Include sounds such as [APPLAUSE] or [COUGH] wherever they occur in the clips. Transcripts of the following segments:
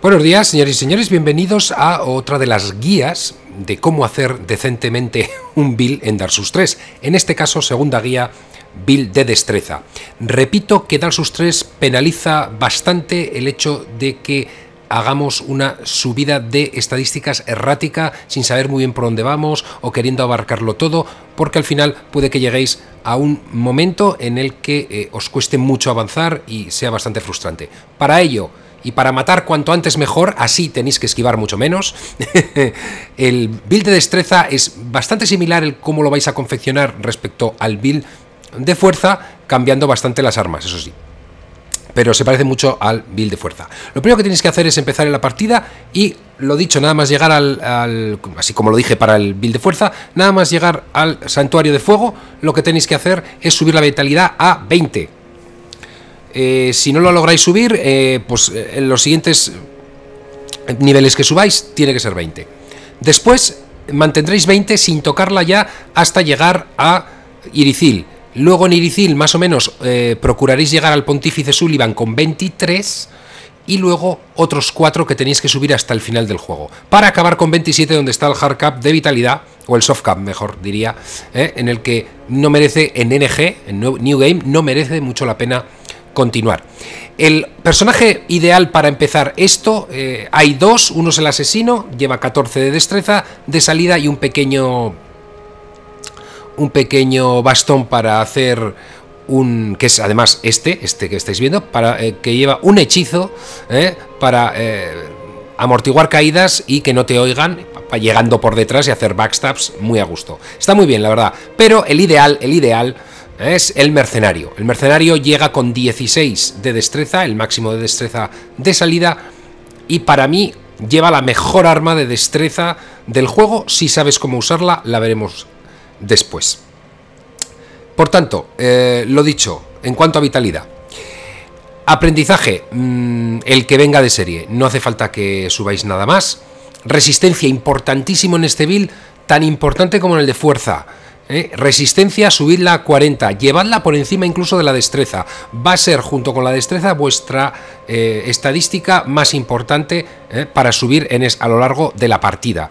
Buenos días, señores y señores, bienvenidos a otra de las guías de cómo hacer decentemente [LAUGHS] un build en Dark Souls 3. En este caso, segunda guía, build de destreza. Repito que Dark Souls 3 penaliza bastante el hecho de que hagamos una subida de estadísticas errática sin saber muy bien por dónde vamos o queriendo abarcarlo todo, porque al final puede que lleguéis a un momento en el que eh, os cueste mucho avanzar y sea bastante frustrante. Para ello, y para matar cuanto antes mejor, así tenéis que esquivar mucho menos. [LAUGHS] el build de destreza es bastante similar el cómo lo vais a confeccionar respecto al build de fuerza, cambiando bastante las armas, eso sí. Pero se parece mucho al build de fuerza. Lo primero que tenéis que hacer es empezar en la partida y, lo dicho, nada más llegar al, así como lo dije para el build de fuerza, nada más llegar al santuario de fuego, lo que tenéis que hacer es subir la vitalidad a 20 eh, si no lo lográis subir, eh, pues eh, en los siguientes niveles que subáis tiene que ser 20. Después mantendréis 20 sin tocarla ya hasta llegar a Iricil. Luego en Iricil más o menos procuraréis llegar al Pontífice Sullivan con 23 y luego otros 4 que tenéis que subir hasta el final del juego. Para acabar con 27 donde está el hard cap de vitalidad, o el soft cap mejor diría, en el que no merece en NG, en New Game, no merece mucho la pena continuar. El personaje ideal para empezar esto, eh, hay dos, uno es el asesino, lleva 14 de destreza, de salida y un pequeño un pequeño bastón para hacer un que es además este, este que estáis viendo, para eh, que lleva un hechizo eh, para amortiguar caídas y que no te oigan llegando por detrás y hacer backstabs muy a gusto. Está muy bien, la verdad, pero el ideal, el ideal es el mercenario. El mercenario llega con 16 de destreza, el máximo de destreza de salida, y para mí lleva la mejor arma de destreza del juego. Si sabes cómo usarla, la veremos después. Por tanto, eh, lo dicho, en cuanto a vitalidad. Aprendizaje, mm, el que venga de serie, no hace falta que subáis nada más. Resistencia, importantísimo en este build, tan importante como en el de fuerza. ¿eh? Resistencia, subidla a 40, llevadla por encima incluso de la destreza. Va a ser, junto con la destreza, vuestra eh, estadística más importante ¿eh? para subir en es, a lo largo de la partida.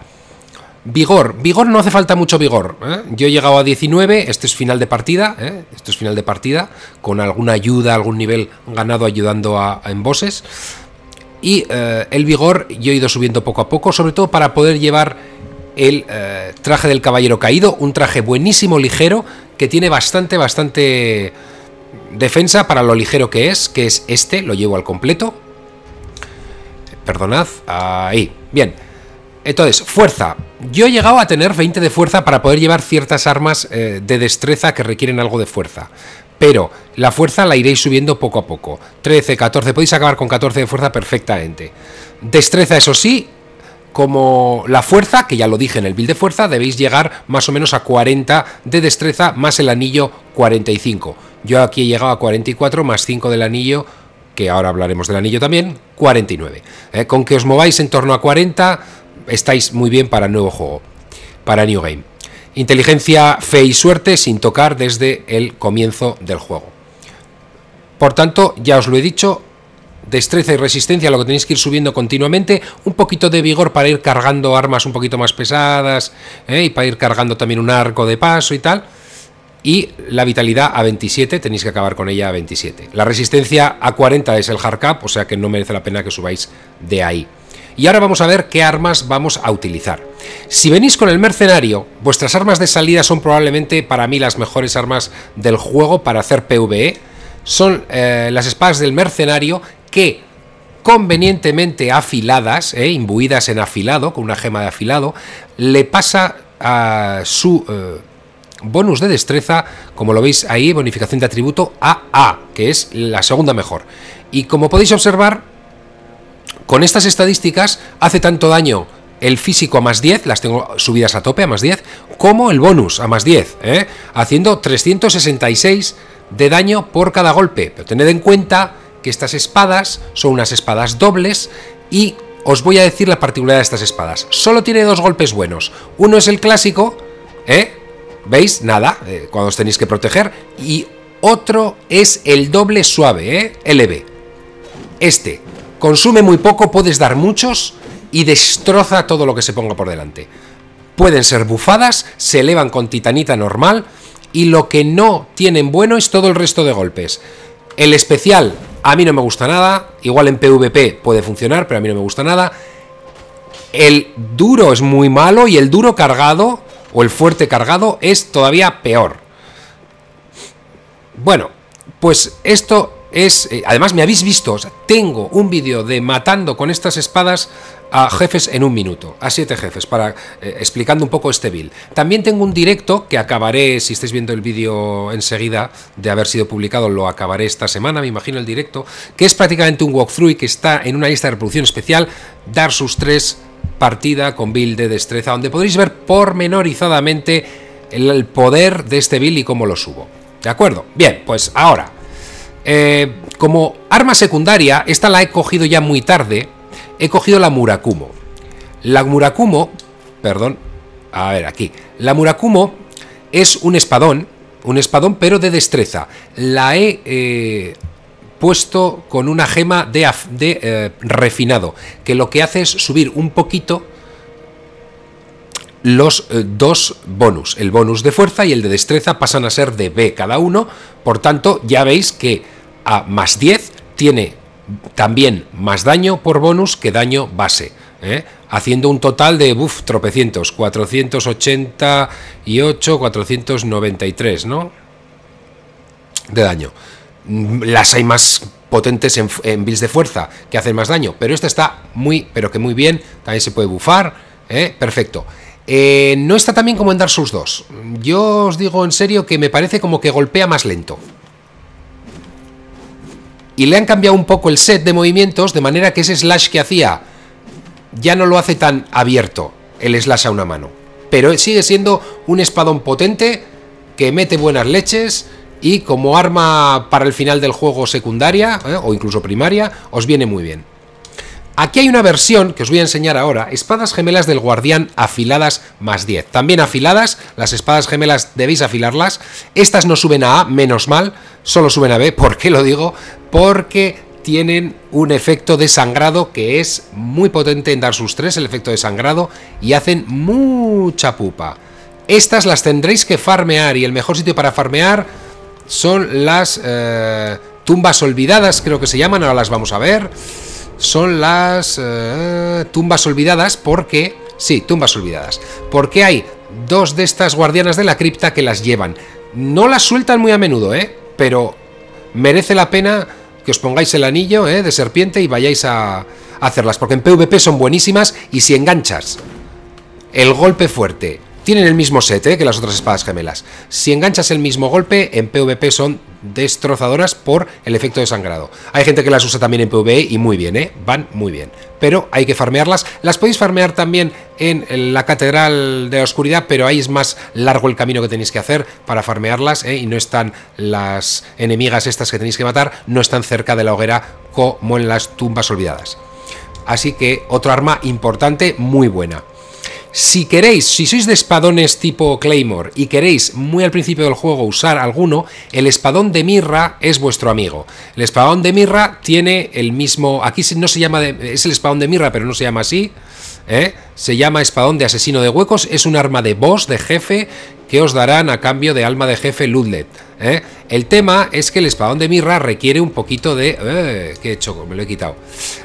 Vigor, vigor no hace falta mucho vigor. Yo he llegado a 19, este es final de partida, esto es final de partida, con alguna ayuda, algún nivel ganado ayudando a, a Y el vigor yo he ido subiendo poco a poco, sobre todo para poder llevar el eh, traje del caballero caído, un traje buenísimo, ligero, que tiene bastante, bastante defensa para lo ligero que es, que es este, lo llevo al completo. Perdonad, ahí, bien. Entonces, fuerza. Yo he llegado a tener 20 de fuerza para poder llevar ciertas armas eh, de destreza que requieren algo de fuerza. Pero la fuerza la iréis subiendo poco a poco. 13, 14, podéis acabar con 14 de fuerza perfectamente. Destreza, eso sí, como la fuerza, que ya lo dije en el build de fuerza, debéis llegar más o menos a 40 de destreza más el anillo 45. Yo aquí he llegado a 44 más 5 del anillo, que ahora hablaremos del anillo también, 49. ¿Eh? con que os mováis en torno a 40, estáis muy bien para el nuevo juego, para New Game. Inteligencia, fe y suerte sin tocar desde el comienzo del juego. Por tanto, ya os lo he dicho, destreza y resistencia, lo que tenéis que ir subiendo continuamente, un poquito de vigor para ir cargando armas un poquito más pesadas ¿eh? y para ir cargando también un arco de paso y tal. Y la vitalidad a 27, tenéis que acabar con ella a 27. La resistencia a 40 es el hardcap, o sea que no merece la pena que subáis de ahí. Y ahora vamos a ver qué armas vamos a utilizar. Si venís con el mercenario, vuestras armas de salida son probablemente para mí las mejores armas del juego para hacer PvE. Son eh, las espadas del mercenario que convenientemente afiladas, eh, imbuidas en afilado, con una gema de afilado, le pasa a su eh, bonus de destreza, como lo veis ahí, bonificación de atributo a que es la segunda mejor. Y como podéis observar, con estas estadísticas hace tanto daño el físico a más 10, las tengo subidas a tope a más 10, como el bonus a más 10, eh, haciendo 366 de daño por cada golpe. Pero tened en cuenta estas espadas son unas espadas dobles y os voy a decir la particularidad de estas espadas. Solo tiene dos golpes buenos. Uno es el clásico, ¿eh? ¿Veis? Nada, eh, cuando os tenéis que proteger. Y otro es el doble suave, ¿eh? LB. Este. Consume muy poco, puedes dar muchos y destroza todo lo que se ponga por delante. Pueden ser bufadas, se elevan con titanita normal y lo que no tienen bueno es todo el resto de golpes. El especial a mí no me gusta nada. Igual en PvP puede funcionar, pero a mí no me gusta nada. El duro es muy malo y el duro cargado, o el fuerte cargado, es todavía peor. Bueno, pues esto es... Eh, además me habéis visto, o sea, tengo un vídeo de matando con estas espadas a jefes en un minuto, a siete jefes, para eh, explicando un poco este build. También tengo un directo que acabaré, si estáis viendo el vídeo enseguida de haber sido publicado, lo acabaré esta semana, me imagino el directo, que es prácticamente un walkthrough y que está en una lista de reproducción especial, dar sus tres partida con build de destreza, donde podréis ver pormenorizadamente el, poder de este build y cómo lo subo. ¿De acuerdo? Bien, pues ahora, eh, como arma secundaria, esta la he cogido ya muy tarde, He cogido la Murakumo. La Murakumo, perdón, a ver aquí. La Murakumo es un espadón, un espadón pero de destreza. La he eh, puesto con una gema de, de eh, refinado, que lo que hace es subir un poquito los eh, dos bonus. El bonus de fuerza y el de destreza pasan a ser de B cada uno. Por tanto, ya veis que a más 10 tiene también más daño por bonus que daño base. ¿eh? Haciendo un total de buff tropecientos, 488, 493, ¿no? De daño. Mm, las hay más potentes en, bits de fuerza que hacen más daño, pero esta está muy, pero que muy bien. También se puede bufar, ¿eh? perfecto. Eh, no está tan bien como en Dark Souls 2. Yo os digo en serio que me parece como que golpea más lento y le han cambiado un poco el set de movimientos de manera que ese slash que hacía ya no lo hace tan abierto el slash a una mano. Pero sigue siendo un espadón potente que mete buenas leches y como arma para el final del juego secundaria eh, o incluso primaria os viene muy bien. Aquí hay una versión que os voy a enseñar ahora, espadas gemelas del guardián afiladas más 10. También afiladas, las espadas gemelas debéis afilarlas. Estas no suben a A, menos mal, solo suben a B, ¿por qué lo digo? porque tienen un efecto de sangrado que es muy potente en Dark Souls 3, el efecto de sangrado, y hacen mucha pupa. Estas las tendréis que farmear y el mejor sitio para farmear son las eh, tumbas olvidadas, creo que se llaman, ahora las vamos a ver. Son las eh, tumbas olvidadas porque... Sí, tumbas olvidadas. Porque hay dos de estas guardianas de la cripta que las llevan. No las sueltan muy a menudo, ¿eh? Pero merece la pena que os pongáis el anillo eh, de serpiente y vayáis a hacerlas, porque en PvP son buenísimas y si enganchas el golpe fuerte tienen el mismo set ¿eh? que las otras espadas gemelas. Si enganchas el mismo golpe, en PvP son destrozadoras por el efecto de sangrado. Hay gente que las usa también en PvE y muy bien, ¿eh? van muy bien. Pero hay que farmearlas. Las podéis farmear también en la Catedral de la Oscuridad, pero ahí es más largo el camino que tenéis que hacer para farmearlas ¿eh? y no están las enemigas estas que tenéis que matar, no están cerca de la hoguera como en las tumbas olvidadas. Así que otro arma importante, muy buena. Si queréis, si sois de espadones tipo Claymore y queréis muy al principio del juego usar alguno, el espadón de Mirra es vuestro amigo. El espadón de Mirra tiene el mismo... Aquí no se llama... es el espadón de Mirra, pero no se llama así. ¿Eh? Se llama espadón de asesino de huecos, es un arma de boss, de jefe, que os darán a cambio de alma de jefe Ludlet. ¿eh? El tema es que el espadón de mirra requiere un poquito de... Eh, ¿Qué choco! Me lo he quitado.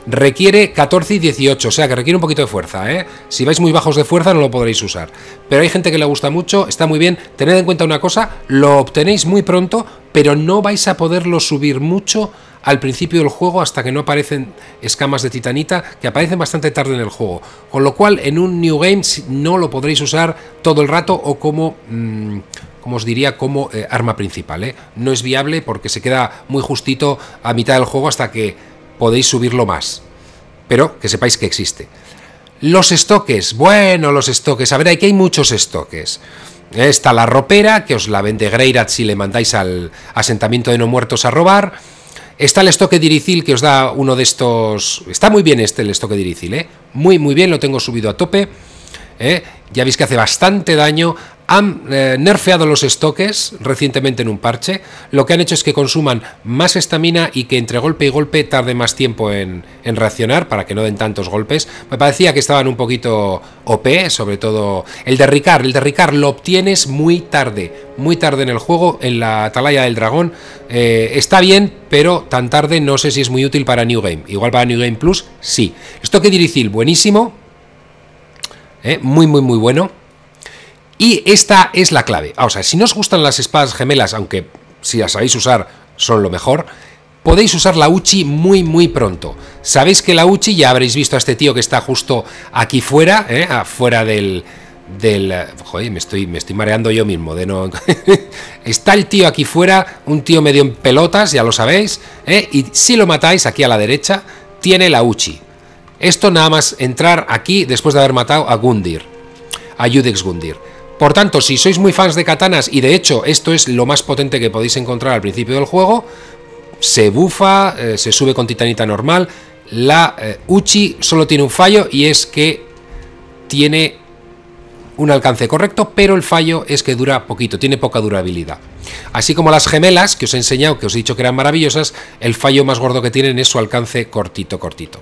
Requiere 14 y 18, o sea que requiere un poquito de fuerza. ¿eh? Si vais muy bajos de fuerza no lo podréis usar. Pero hay gente que le gusta mucho, está muy bien. Tened en cuenta una cosa, lo obtenéis muy pronto, pero no vais a poderlo subir mucho al principio del juego hasta que no aparecen escamas de titanita, que aparecen bastante tarde en el juego. Con lo cual, en un New Game no lo podréis usar todo el rato o como... Mm, como os diría, como eh, arma principal. ¿eh? No es viable porque se queda muy justito a mitad del juego hasta que podéis subirlo más. Pero que sepáis que existe. Los estoques. Bueno, los estoques. A ver, aquí hay muchos estoques. Está la ropera, que os la vende Greirat si le mandáis al asentamiento de no muertos a robar. Está el estoque diricil que os da uno de estos... Está muy bien este el estoque diricil, ¿eh? Muy, muy bien, lo tengo subido a tope. ¿eh? Ya veis que hace bastante daño, han eh, nerfeado los estoques recientemente en un parche, lo que han hecho es que consuman más estamina y que entre golpe y golpe tarde más tiempo en, reaccionar para que no den tantos golpes. Me parecía que estaban un poquito OP, sobre todo el de Ricard. El de Ricard lo obtienes muy tarde, muy tarde en el juego, en la atalaya del dragón. Eh, está bien, pero tan tarde no sé si es muy útil para New Game. Igual para New Game Plus, sí. Estoque diricil, buenísimo. Eh, muy, muy, muy bueno. Y esta es la clave. Ah, o sea, si no os gustan las espadas gemelas, aunque si las sabéis usar son lo mejor, podéis usar la Uchi muy muy pronto. Sabéis que la Uchi, ya habréis visto a este tío que está justo aquí fuera, ¿eh? afuera del, Joder, me estoy, mareando yo mismo de no... [LAUGHS] está el tío aquí fuera, un tío medio en pelotas, ya lo sabéis, ¿eh? y si lo matáis aquí a la derecha, tiene la Uchi. Esto nada más entrar aquí después de haber matado a Gundir, a Judex Gundir. Por tanto, si sois muy fans de katanas, y de hecho esto es lo más potente que podéis encontrar al principio del juego, se bufa, eh, se sube con titanita normal, la eh, Uchi solo tiene un fallo y es que tiene un alcance correcto, pero el fallo es que dura poquito, tiene poca durabilidad. Así como las gemelas, que os he enseñado, que os he dicho que eran maravillosas, el fallo más gordo que tienen es su alcance cortito, cortito.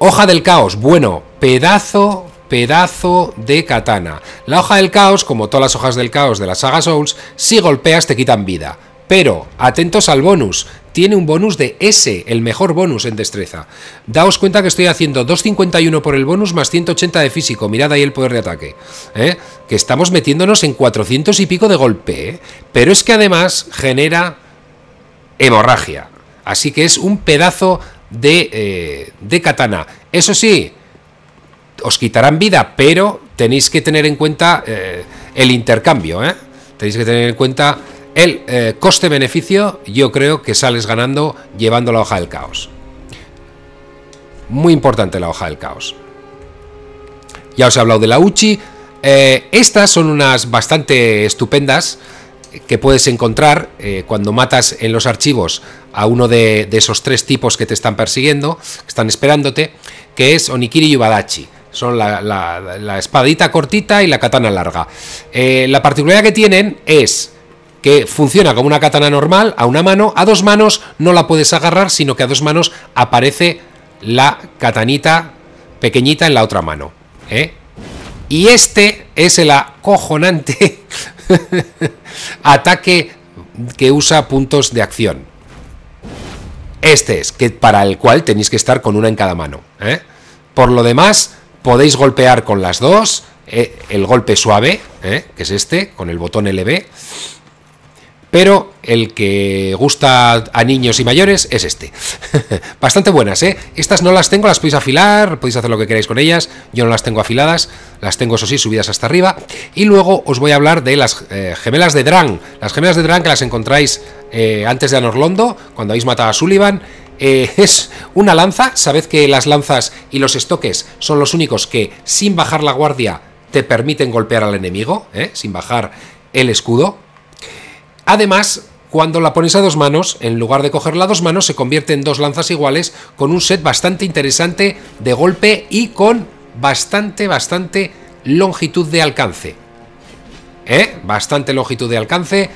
Hoja del caos, bueno, pedazo pedazo de katana. La hoja del caos, como todas las hojas del caos de la saga Souls, si golpeas te quitan vida. Pero, atentos al bonus, tiene un bonus de S, el mejor bonus en destreza. Daos cuenta que estoy haciendo 251 por el bonus más 180 de físico, mirad ahí el poder de ataque. ¿eh? Que estamos metiéndonos en 400 y pico de golpe, ¿eh? pero es que además genera hemorragia. Así que es un pedazo de, eh, de katana. Eso sí, os quitarán vida, pero tenéis que tener en cuenta eh, el intercambio, ¿eh? Tenéis que tener en cuenta el eh, coste-beneficio, yo creo que sales ganando llevando la hoja del caos. Muy importante la hoja del caos. Ya os he hablado de la Uchi. estas son unas bastante estupendas que puedes encontrar cuando matas en los archivos a uno de, esos tres tipos que te están persiguiendo, que están esperándote, que es Onikiri y son la, espadita cortita y la katana larga. Eh, la particularidad que tienen es que funciona como una katana normal, a una mano, a dos manos no la puedes agarrar, sino que a dos manos aparece la katanita pequeñita en la otra mano. ¿eh? Y este es el acojonante [LAUGHS] ataque que usa puntos de acción. Este es, que para el cual tenéis que estar con una en cada mano. ¿eh? Por lo demás, podéis golpear con las dos, eh, el golpe suave, eh, que es este, con el botón LB, pero el que gusta a niños y mayores es este. [LAUGHS] Bastante buenas, ¿eh? Estas no las tengo, las podéis afilar, podéis hacer lo que queráis con ellas, yo no las tengo afiladas, las tengo, eso sí, subidas hasta arriba. Y luego os voy a hablar de las eh, gemelas de Drang, las gemelas de Drang que las encontráis antes de Anorlondo, cuando habéis matado a Sullivan, eh, es una lanza, sabed que las lanzas y los estoques son los únicos que sin bajar la guardia te permiten golpear al enemigo, ¿eh? sin bajar el escudo. Además, cuando la pones a dos manos, en lugar de cogerla a dos manos, se convierte en dos lanzas iguales con un set bastante interesante de golpe y con bastante, bastante longitud de alcance. ¿Eh? Bastante longitud de alcance.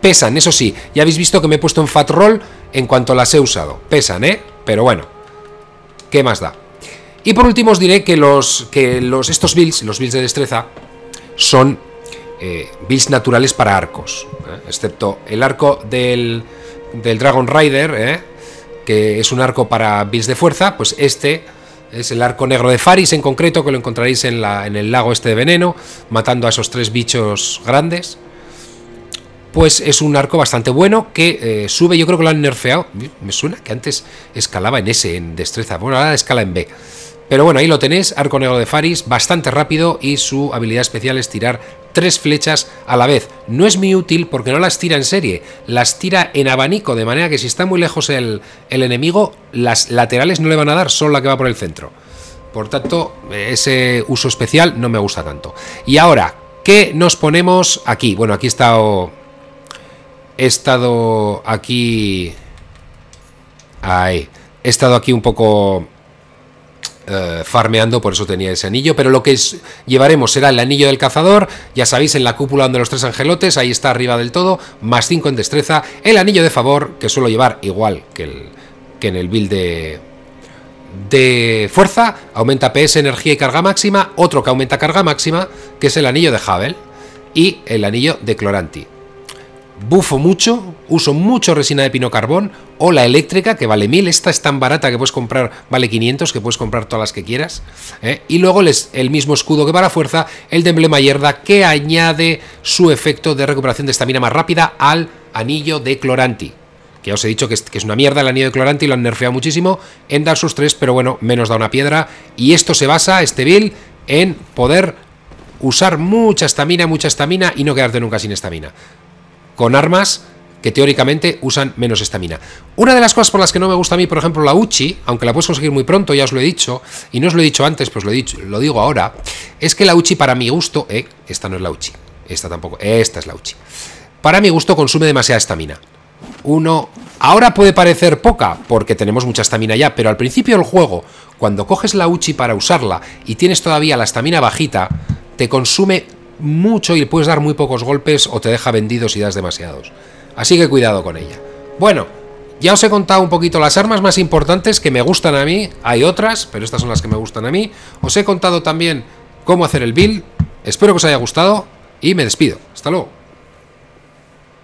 Pesan, eso sí. Ya habéis visto que me he puesto en fat roll en cuanto las he usado. Pesan, ¿eh? Pero bueno, ¿qué más da? Y por último os diré que, los, que los, estos builds, los builds de destreza, son eh, naturales para arcos. ¿eh? Excepto el arco del, Dragon Rider, ¿eh? que es un arco para builds de fuerza, pues este es el arco negro de Faris en concreto, que lo encontraréis en, la, en el lago este de veneno, matando a esos tres bichos grandes pues es un arco bastante bueno que eh, sube, yo creo que lo han nerfeado, me suena que antes escalaba en S, en destreza, bueno, ahora escala en B. Pero bueno, ahí lo tenéis, arco negro de Faris, bastante rápido y su habilidad especial es tirar tres flechas a la vez. No es muy útil porque no las tira en serie, las tira en abanico, de manera que si está muy lejos el, enemigo, las laterales no le van a dar, solo la que va por el centro. Por tanto, ese uso especial no me gusta tanto. Y ahora, ¿qué nos ponemos aquí? Bueno, aquí está he estado aquí... Ahí. He estado aquí un poco eh, farmeando, por eso tenía ese anillo. Pero lo que llevaremos será el anillo del cazador, ya sabéis, en la cúpula donde los tres angelotes, ahí está arriba del todo, más 5 en destreza, el anillo de favor, que suelo llevar igual que, el, que en el build de, de fuerza, aumenta PS, energía y carga máxima, otro que aumenta carga máxima, que es el anillo de Havel, y el anillo de Cloranti bufo mucho, uso mucho resina de pino carbón o la eléctrica que vale 1000, esta es tan barata que puedes comprar, vale 500, que puedes comprar todas las que quieras. ¿eh? Y luego les, el mismo escudo que para fuerza, el de emblema Yerda que añade su efecto de recuperación de estamina más rápida al anillo de Cloranti. Que os he dicho que es, que es una mierda el anillo de Cloranti, lo han nerfeado muchísimo en Dark Souls 3, pero bueno, menos da una piedra. Y esto se basa, este build, en poder usar mucha estamina, mucha estamina y no quedarte nunca sin estamina con armas que teóricamente usan menos estamina. Una de las cosas por las que no me gusta a mí, por ejemplo, la Uchi, aunque la puedes conseguir muy pronto, ya os lo he dicho, y no os lo he dicho antes, pues lo, he dicho, lo digo ahora, es que la Uchi para mi gusto, eh, esta no es la Uchi, esta tampoco, esta es la Uchi, para mi gusto consume demasiada estamina. Uno, ahora puede parecer poca, porque tenemos mucha estamina ya, pero al principio del juego, cuando coges la Uchi para usarla y tienes todavía la estamina bajita, te consume mucho y puedes dar muy pocos golpes o te deja vendido si das demasiados. Así que cuidado con ella. Bueno, ya os he contado un poquito las armas más importantes que me gustan a mí. Hay otras, pero estas son las que me gustan a mí. Os he contado también cómo hacer el build. Espero que os haya gustado y me despido. Hasta luego.